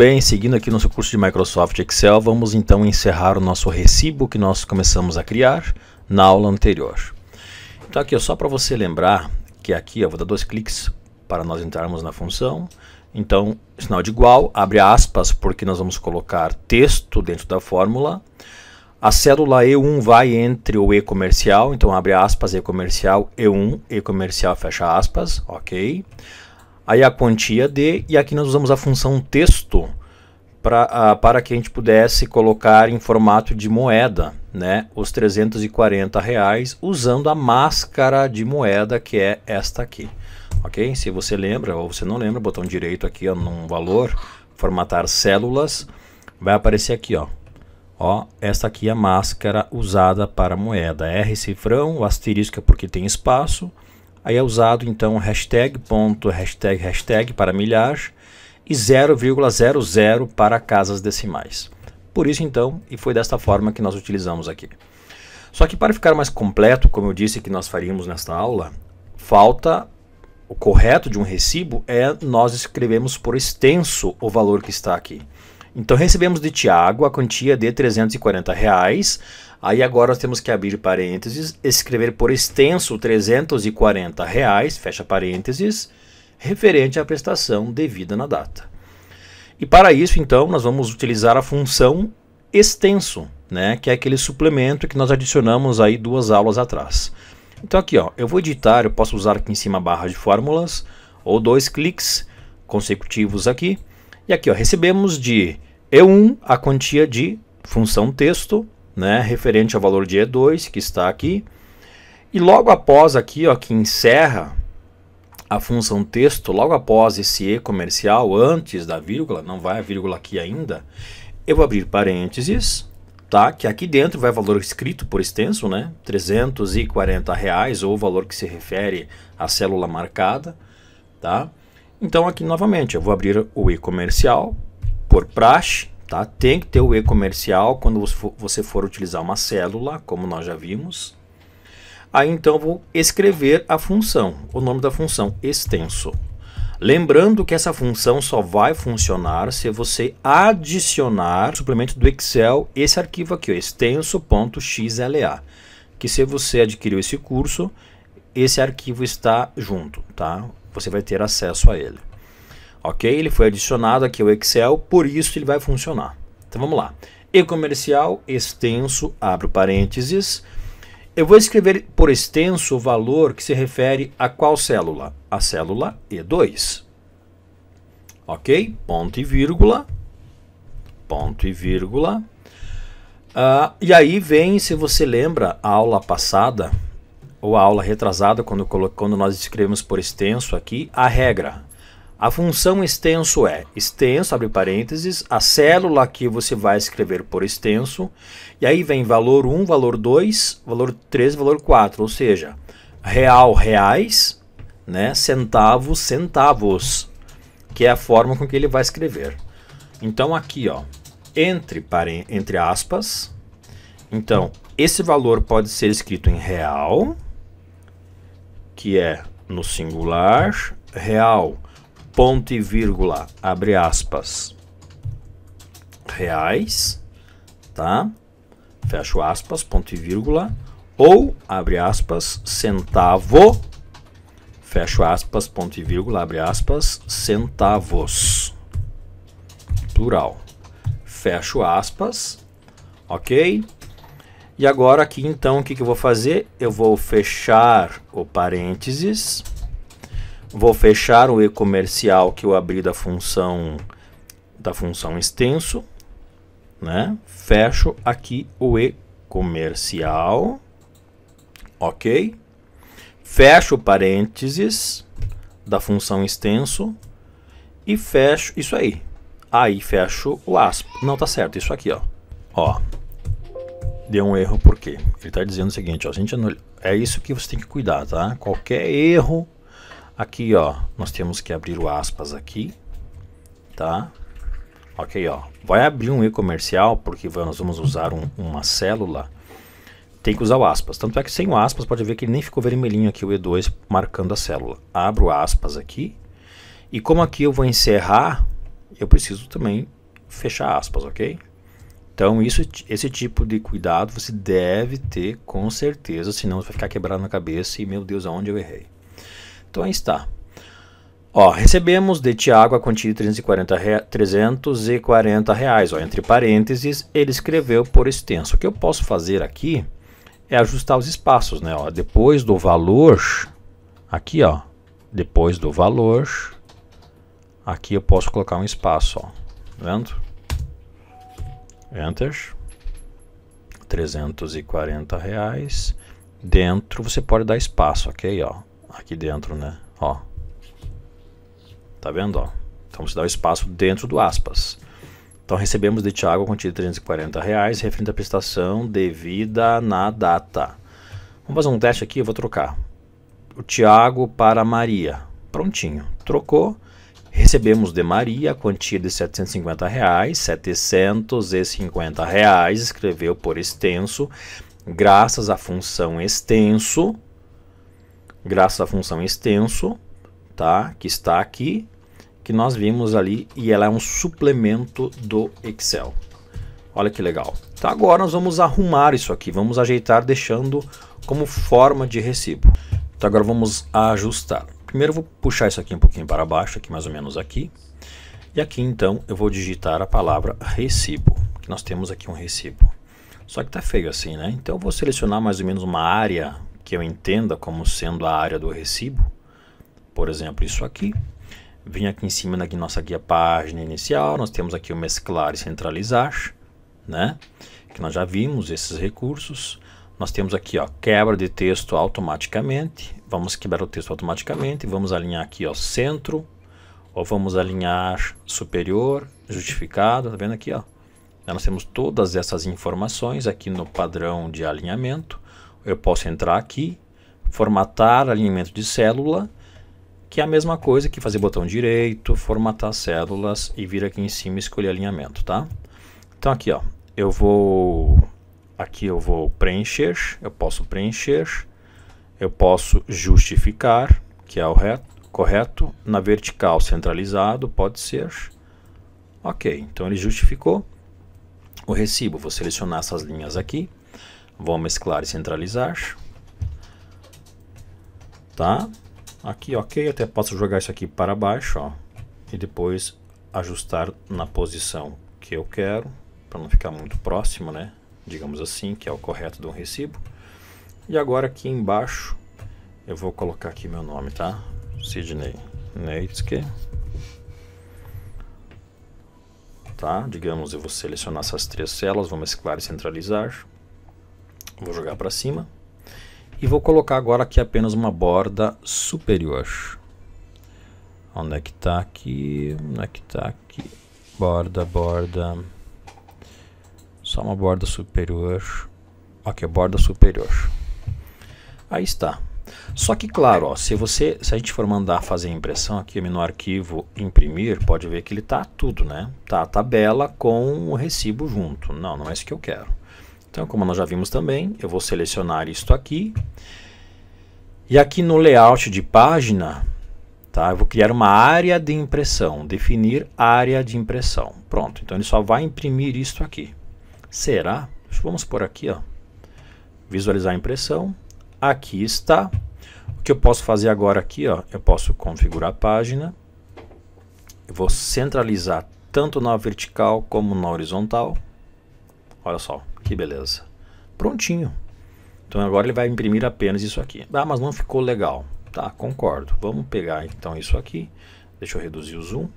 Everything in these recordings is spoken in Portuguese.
bem, seguindo aqui nosso curso de Microsoft Excel, vamos então encerrar o nosso recibo que nós começamos a criar na aula anterior. Então aqui, ó, só para você lembrar que aqui, eu vou dar dois cliques para nós entrarmos na função. Então, sinal de igual, abre aspas, porque nós vamos colocar texto dentro da fórmula. A célula E1 vai entre o E comercial, então abre aspas, E comercial, E1, E comercial, fecha aspas, ok? aí a quantia D, e aqui nós usamos a função texto pra, uh, para que a gente pudesse colocar em formato de moeda né, os 340 reais usando a máscara de moeda que é esta aqui. Ok? Se você lembra ou você não lembra, botão direito aqui ó, num valor, formatar células, vai aparecer aqui ó, Ó, esta aqui é a máscara usada para moeda. R cifrão, o asterisco é porque tem espaço, Aí é usado então hashtag ponto hashtag hashtag para milhares e 0,00 para casas decimais. Por isso então, e foi desta forma que nós utilizamos aqui. Só que para ficar mais completo, como eu disse que nós faríamos nesta aula, falta o correto de um recibo é nós escrevemos por extenso o valor que está aqui. Então recebemos de Tiago a quantia de R$ 340, reais, Aí agora nós temos que abrir parênteses, escrever por extenso 340 reais, fecha parênteses, referente à prestação devida na data. E para isso, então, nós vamos utilizar a função extenso, né, que é aquele suplemento que nós adicionamos aí duas aulas atrás. Então aqui, ó, eu vou editar, eu posso usar aqui em cima a barra de fórmulas ou dois cliques consecutivos aqui. E aqui, ó, recebemos de E1 a quantia de função texto né, referente ao valor de E2 que está aqui. E logo após aqui, ó, que encerra a função texto, logo após esse E comercial, antes da vírgula, não vai a vírgula aqui ainda, eu vou abrir parênteses, tá? Que aqui dentro vai valor escrito por extenso, né? 340 reais ou o valor que se refere à célula marcada, tá? Então aqui novamente eu vou abrir o e comercial por praxe, Tá? Tem que ter o E comercial quando você for utilizar uma célula, como nós já vimos. Aí então vou escrever a função, o nome da função, extenso. Lembrando que essa função só vai funcionar se você adicionar suplemento do Excel esse arquivo aqui, extenso.xla, que se você adquiriu esse curso, esse arquivo está junto, tá? Você vai ter acesso a ele ok? Ele foi adicionado aqui ao Excel, por isso ele vai funcionar. Então vamos lá. E comercial, extenso, abro parênteses. Eu vou escrever por extenso o valor que se refere a qual célula? A célula E2. Ok? Ponto e vírgula. Ponto e vírgula. Uh, e aí vem, se você lembra, a aula passada, ou a aula retrasada, quando, quando nós escrevemos por extenso aqui, a regra. A função extenso é extenso, abre parênteses, a célula que você vai escrever por extenso, e aí vem valor 1, valor 2, valor 3, valor 4, ou seja, real, reais, né, centavos, centavos, que é a forma com que ele vai escrever. Então aqui, ó, entre, entre aspas, então esse valor pode ser escrito em real, que é no singular, real, ponto e vírgula, abre aspas, reais, tá? Fecho aspas, ponto e vírgula, ou, abre aspas, centavo, fecho aspas, ponto e vírgula, abre aspas, centavos, plural, fecho aspas, ok? E agora aqui então o que, que eu vou fazer? Eu vou fechar o parênteses, Vou fechar o e-comercial que eu abri da função da função extenso, né? Fecho aqui o e-comercial. OK? Fecho parênteses da função extenso e fecho isso aí. Aí fecho o asp. Não tá certo isso aqui, ó. Ó. Deu um erro por quê? Ele tá dizendo o seguinte, ó, a gente é isso que você tem que cuidar, tá? Qualquer erro Aqui, ó, nós temos que abrir o aspas aqui, tá? Ok, ó, vai abrir um e-comercial porque nós vamos usar um, uma célula, tem que usar o aspas. Tanto é que sem o aspas pode ver que ele nem ficou vermelhinho aqui, o E2 marcando a célula. Abro aspas aqui e como aqui eu vou encerrar, eu preciso também fechar aspas, ok? Então, isso, esse tipo de cuidado você deve ter com certeza, senão vai ficar quebrado na cabeça e, meu Deus, aonde eu errei. Então aí está. Ó, recebemos de Tiago a quantia de 340, rea 340 reais. Ó, entre parênteses, ele escreveu por extenso. O que eu posso fazer aqui é ajustar os espaços, né? Ó, depois do valor, aqui, ó, depois do valor, aqui eu posso colocar um espaço, ó, tá vendo? Enter, 340 reais. Dentro você pode dar espaço, ok? Ó, aqui dentro, né? Ó. Tá vendo, ó? Então você dá o espaço dentro do aspas. Então recebemos de Tiago a quantia de 340 reais, referente à prestação devida na data. Vamos fazer um teste aqui, eu vou trocar. O Tiago para Maria. Prontinho. Trocou. Recebemos de Maria a quantia de 750 reais, 750 reais, escreveu por extenso, graças à função extenso, graças à função extenso, tá? que está aqui, que nós vimos ali, e ela é um suplemento do Excel. Olha que legal. Então agora nós vamos arrumar isso aqui, vamos ajeitar deixando como forma de recibo. Então agora vamos ajustar. Primeiro eu vou puxar isso aqui um pouquinho para baixo, aqui mais ou menos aqui. E aqui então eu vou digitar a palavra recibo, que nós temos aqui um recibo. Só que tá feio assim, né? Então eu vou selecionar mais ou menos uma área que eu entenda como sendo a área do recibo, por exemplo, isso aqui. Vim aqui em cima da nossa guia página inicial, nós temos aqui o mesclar e centralizar, né? Que nós já vimos esses recursos. Nós temos aqui, ó, quebra de texto automaticamente. Vamos quebrar o texto automaticamente, vamos alinhar aqui, ó, centro, ou vamos alinhar superior, justificado, tá vendo aqui, ó? Nós temos todas essas informações aqui no padrão de alinhamento eu posso entrar aqui, formatar alinhamento de célula, que é a mesma coisa que fazer botão direito, formatar células e vir aqui em cima escolher alinhamento, tá? Então aqui, ó, eu vou aqui eu vou preencher, eu posso preencher, eu posso justificar, que é o reto, correto, na vertical centralizado, pode ser. OK, então ele justificou o recibo. Vou selecionar essas linhas aqui Vou mesclar e centralizar. Tá? Aqui, ok. Até posso jogar isso aqui para baixo, ó. E depois ajustar na posição que eu quero. Para não ficar muito próximo, né? Digamos assim, que é o correto de um recibo. E agora aqui embaixo, eu vou colocar aqui meu nome, tá? Sidney Neitzke. Tá? Digamos, eu vou selecionar essas três células, vou mesclar e centralizar. Vou jogar para cima. E vou colocar agora aqui apenas uma borda superior. Onde é que está aqui? Onde é que está aqui? Borda, borda. Só uma borda superior. Aqui, borda superior. Aí está. Só que claro, ó, se você, se a gente for mandar fazer a impressão aqui no arquivo imprimir, pode ver que ele está tudo, né? Tá a tabela com o recibo junto. Não, não é isso que eu quero. Então, como nós já vimos também, eu vou selecionar isto aqui. E aqui no layout de página, tá? Eu vou criar uma área de impressão, definir área de impressão. Pronto, então ele só vai imprimir isto aqui. Será? Vamos por aqui, ó. Visualizar a impressão. Aqui está. O que eu posso fazer agora aqui, ó, eu posso configurar a página. Eu vou centralizar tanto na vertical como na horizontal. Olha só, que beleza. Prontinho. Então agora ele vai imprimir apenas isso aqui. Ah, mas não ficou legal. Tá, concordo. Vamos pegar então isso aqui. Deixa eu reduzir o zoom.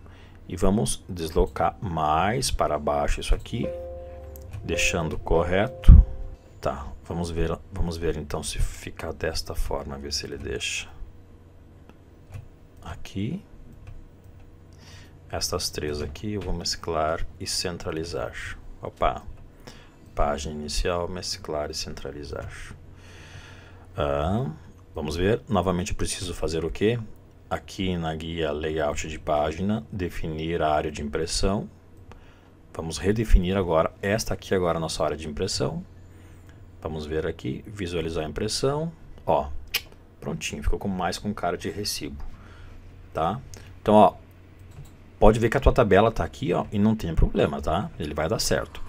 E vamos deslocar mais para baixo isso aqui. Deixando correto. Tá, vamos ver, vamos ver então se ficar desta forma. Ver se ele deixa. Aqui. Estas três aqui eu vou mesclar e centralizar. Opa, página inicial, mesclar e centralizar. vamos ver, novamente preciso fazer o que? Aqui na guia layout de página, definir a área de impressão. Vamos redefinir agora, esta aqui agora é a nossa área de impressão. Vamos ver aqui, visualizar a impressão. Ó, prontinho, ficou com mais com cara de recibo. Tá? Então, ó, pode ver que a tua tabela está aqui ó, e não tem problema, tá? Ele vai dar certo.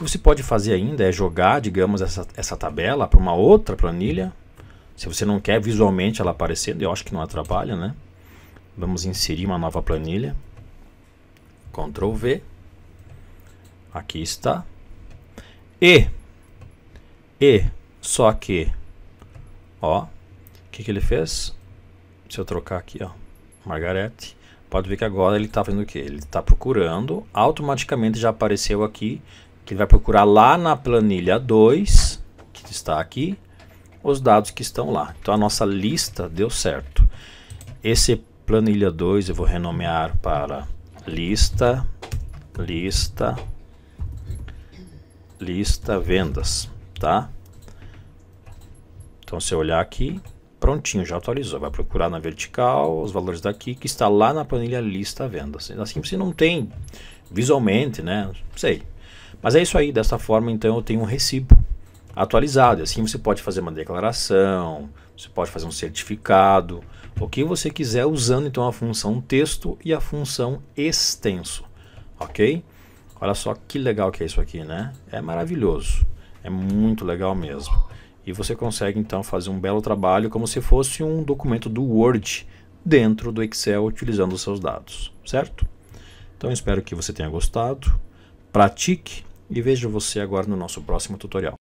O que você pode fazer ainda é jogar, digamos, essa, essa tabela para uma outra planilha. Se você não quer visualmente ela aparecendo, eu acho que não atrapalha, né? Vamos inserir uma nova planilha. Ctrl V. Aqui está. E, e, só que, ó, o que, que ele fez? Se eu trocar aqui, ó, Margarete, pode ver que agora ele está fazendo o que? Ele está procurando, automaticamente já apareceu aqui que ele vai procurar lá na planilha 2, que está aqui, os dados que estão lá. Então a nossa lista deu certo. Esse planilha 2 eu vou renomear para lista, lista, lista vendas, tá? Então se eu olhar aqui, prontinho, já atualizou. Vai procurar na vertical os valores daqui que está lá na planilha lista vendas. Assim você não tem visualmente, né? Não sei. Mas é isso aí, dessa forma então eu tenho um recibo atualizado. Assim você pode fazer uma declaração, você pode fazer um certificado, o que você quiser usando então a função texto e a função extenso, ok? Olha só que legal que é isso aqui, né? É maravilhoso, é muito legal mesmo. E você consegue então fazer um belo trabalho como se fosse um documento do Word dentro do Excel utilizando os seus dados, certo? Então espero que você tenha gostado. Pratique e vejo você agora no nosso próximo tutorial.